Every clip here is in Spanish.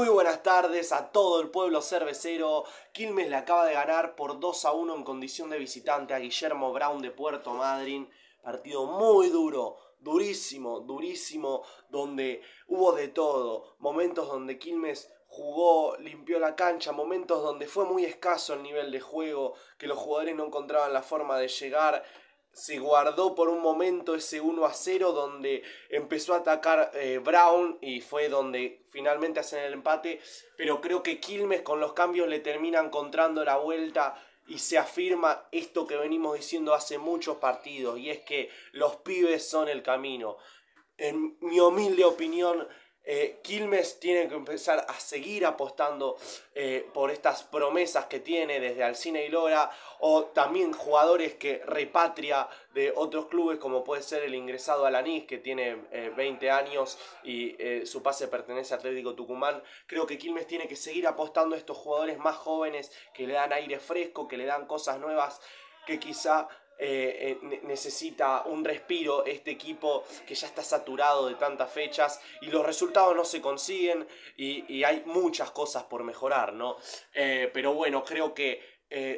Muy buenas tardes a todo el pueblo cervecero. Quilmes le acaba de ganar por 2 a 1 en condición de visitante a Guillermo Brown de Puerto Madryn. Partido muy duro, durísimo, durísimo, donde hubo de todo. Momentos donde Quilmes jugó, limpió la cancha, momentos donde fue muy escaso el nivel de juego, que los jugadores no encontraban la forma de llegar, se guardó por un momento ese 1 a 0 donde empezó a atacar eh, Brown y fue donde finalmente hacen el empate, pero creo que Quilmes con los cambios le termina encontrando la vuelta y se afirma esto que venimos diciendo hace muchos partidos y es que los pibes son el camino. En mi humilde opinión, eh, Quilmes tiene que empezar a seguir apostando eh, por estas promesas que tiene desde Alcine y Lora o también jugadores que repatria de otros clubes como puede ser el ingresado Alanis que tiene 20 eh, años y su pase pertenece a Atlético Tucumán. Creo que Quilmes tiene que seguir apostando a estos jugadores más jóvenes que le dan aire fresco, que le dan cosas nuevas que quizá eh, eh, necesita un respiro este equipo que ya está saturado de tantas fechas y los resultados no se consiguen y, hay muchas cosas por mejorar, ¿no? Eh, pero bueno, creo que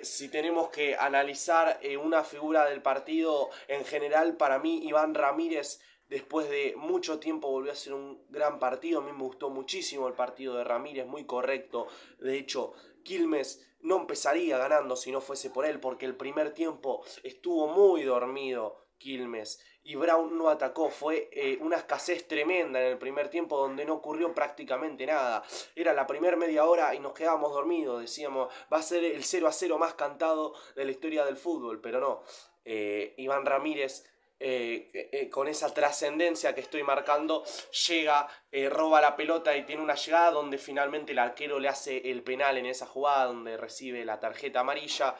si tenemos que analizar una figura del partido en general, para mí Iván Ramírez Después de mucho tiempo volvió a ser un gran partido. A mí me gustó muchísimo el partido de Ramírez, muy correcto. De hecho, Quilmes no empezaría ganando si no fuese por él, porque el primer tiempo estuvo muy dormido Quilmes y Brown no atacó. Fue eh, una escasez tremenda en el primer tiempo donde no ocurrió prácticamente nada. Era la primera media hora y nos quedábamos dormidos. Decíamos, va a ser el 0 a 0 más cantado de la historia del fútbol, pero no. Eh, Iván Ramírez eh, eh, con esa trascendencia que estoy marcando, llega, eh, roba la pelota y tiene una llegada donde finalmente el arquero le hace el penal en esa jugada donde recibe la tarjeta amarilla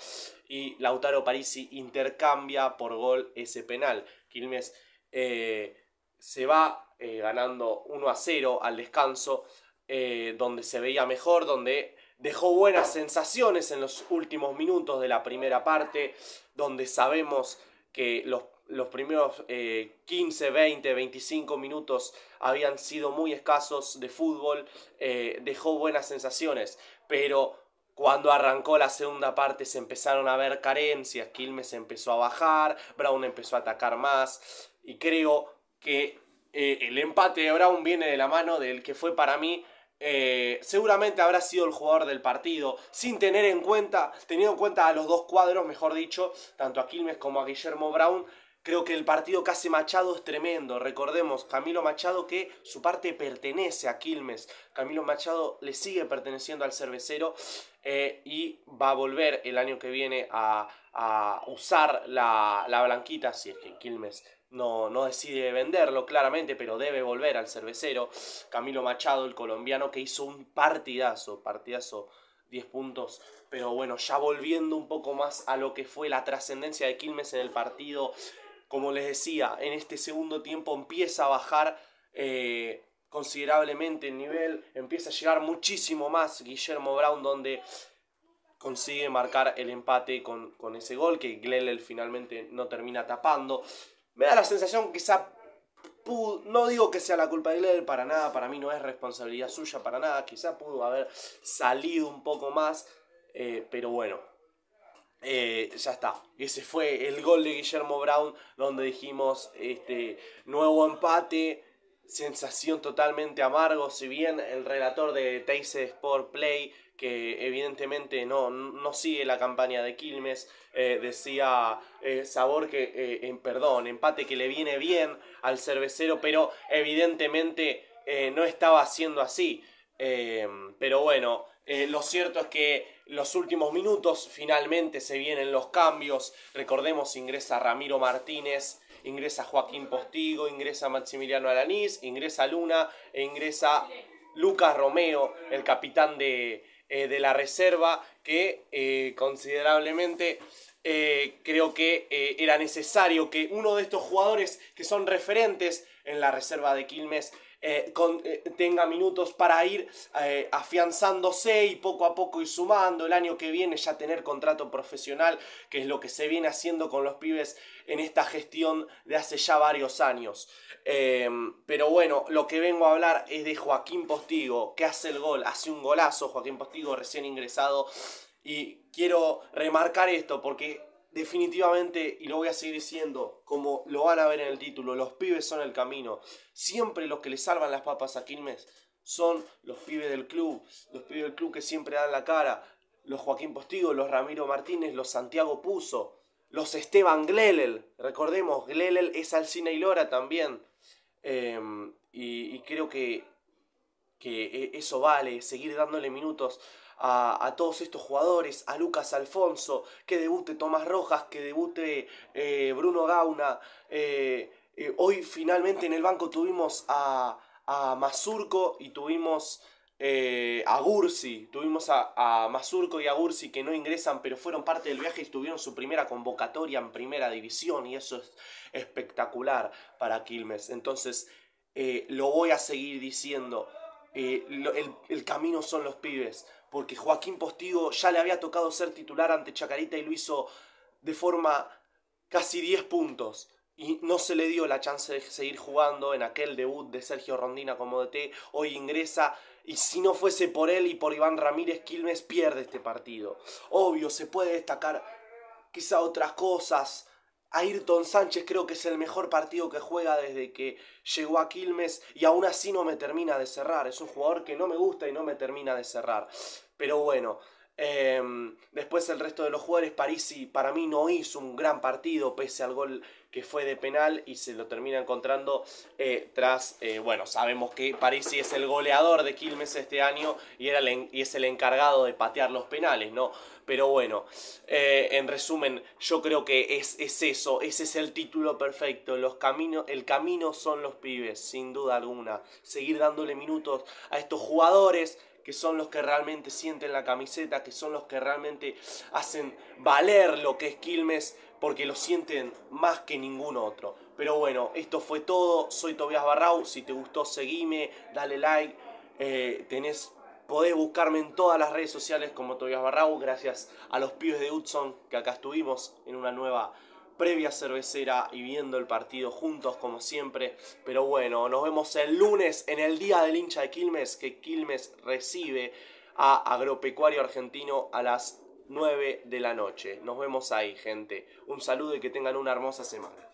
y Lautaro Parisi intercambia por gol ese penal. Quilmes se va ganando 1 a 0 al descanso, donde se veía mejor, donde dejó buenas sensaciones en los últimos minutos de la primera parte, donde sabemos que los los primeros 15, 20, 25 minutos habían sido muy escasos de fútbol, eh, dejó buenas sensaciones, pero cuando arrancó la segunda parte se empezaron a ver carencias, Quilmes empezó a bajar, Brown empezó a atacar más y creo que eh, el empate de Brown viene de la mano del que fue para mí eh, seguramente habrá sido el jugador del partido, sin tener en cuenta, teniendo en cuenta a los dos cuadros, mejor dicho, tanto a Quilmes como a Guillermo Brown, Creo que el partido que hace Machado es tremendo. Recordemos, Camilo Machado que su parte pertenece a Quilmes. Camilo Machado le sigue perteneciendo al cervecero eh, y va a volver el año que viene a, usar la, blanquita, si es que Quilmes no, no decide venderlo claramente, pero debe volver al cervecero. Camilo Machado, el colombiano, que hizo un partidazo, partidazo 10 puntos. Pero bueno, ya volviendo un poco más a lo que fue la trascendencia de Quilmes en el partido como les decía, en este segundo tiempo empieza a bajar eh, considerablemente el nivel, empieza a llegar muchísimo más Guillermo Brown, donde consigue marcar el empate con, ese gol que Glelel finalmente no termina tapando. Me da la sensación que quizá. no digo que sea la culpa de Glelel, para nada, para mí no es responsabilidad suya, para nada, quizá pudo haber salido un poco más, eh, pero bueno, eh, ya está. Ese fue el gol de Guillermo Brown, donde dijimos este nuevo empate. Sensación totalmente amargo, si bien el relator de Teise Sport Play, que evidentemente no, no sigue la campaña de Quilmes, eh, decía eh, sabor que, en, perdón, empate que le viene bien al cervecero, pero evidentemente no estaba haciendo así. pero bueno, lo cierto es que los últimos minutos. Finalmente se vienen los cambios. Recordemos, ingresa Ramiro Martínez, ingresa Joaquín Postigo, ingresa Maximiliano Alanís, ingresa Luna e ingresa Lucas Romeo, el capitán de, eh, la reserva, que eh, considerablemente eh, creo que era necesario que uno de estos jugadores que son referentes en la reserva de Quilmes eh, eh, tenga minutos para ir eh, afianzándose y poco a poco ir sumando. El año que viene ya tener contrato profesional, que es lo que se viene haciendo con los pibes en esta gestión de hace ya varios años. Em, pero bueno, lo que vengo a hablar es de Joaquín Postigo, que hace el gol, hace un golazo. Joaquín Postigo recién ingresado. Y quiero remarcar esto porque definitivamente, y lo voy a seguir diciendo, como lo van a ver en el título, los pibes son el camino. Siempre los que le salvan las papas a Quilmes son los pibes del club, los pibes del club que siempre dan la cara, los Joaquín Postigo, los Ramiro Martínez, los Santiago Puso, los Esteban Glelel, recordemos, Glelel es Alcina y Lora también. Em, y, creo que, que e, eso vale, seguir dándole minutos a, todos estos jugadores, a Lucas Alfonso, que debute Tomás Rojas, que debute eh, Bruno Gauna. Eh, eh, hoy finalmente en el banco tuvimos a, a Mazurco y tuvimos a Gursi, tuvimos a, a Mazurco y a Gursi que no ingresan, pero fueron parte del viaje y tuvieron su primera convocatoria en primera división, y eso es espectacular para Quilmes. Entonces, lo voy a seguir diciendo. Eh, el, camino son los pibes. Porque Joaquín Postigo ya le había tocado ser titular ante Chacarita y lo hizo de forma casi 10 puntos. Y no se le dio la chance de seguir jugando en aquel debut de Sergio Rondina como DT. Hoy ingresa y si no fuese por él y por Iván Ramírez, Quilmes pierde este partido. Obvio, se puede destacar quizá otras cosas Ayrton Sánchez creo que es el mejor partido que juega desde que llegó a Quilmes y aún así no me termina de cerrar. Es un jugador que no me gusta y no me termina de cerrar. Pero bueno, em, después el resto de los jugadores, Parisi para mí no hizo un gran partido pese al gol que fue de penal y se lo termina encontrando eh, tras, eh, bueno, sabemos que Parisi es el goleador de Quilmes este año y, era y es el encargado de patear los penales, ¿no? Pero bueno, eh, en resumen, yo creo que es, es, eso, ese es el título perfecto, los caminos, el camino son los pibes, sin duda alguna, seguir dándole minutos a estos jugadores que son los que realmente sienten la camiseta, que son los que realmente hacen valer lo que es Quilmes, porque lo sienten más que ningún otro. Pero bueno, esto fue todo. Soy Tobias Barrau. Si te gustó, seguime, dale like. Eh, tenés, podés buscarme en todas las redes sociales como Tobias Barrau. Gracias a los pibes de Hudson que acá estuvimos en una nueva previa cervecera y viendo el partido juntos como siempre. Pero bueno, nos vemos el lunes en el Día del hincha de Quilmes, que Quilmes recibe a Agropecuario Argentino a las 9 de la noche. Nos vemos ahí, gente. Un saludo y que tengan una hermosa semana.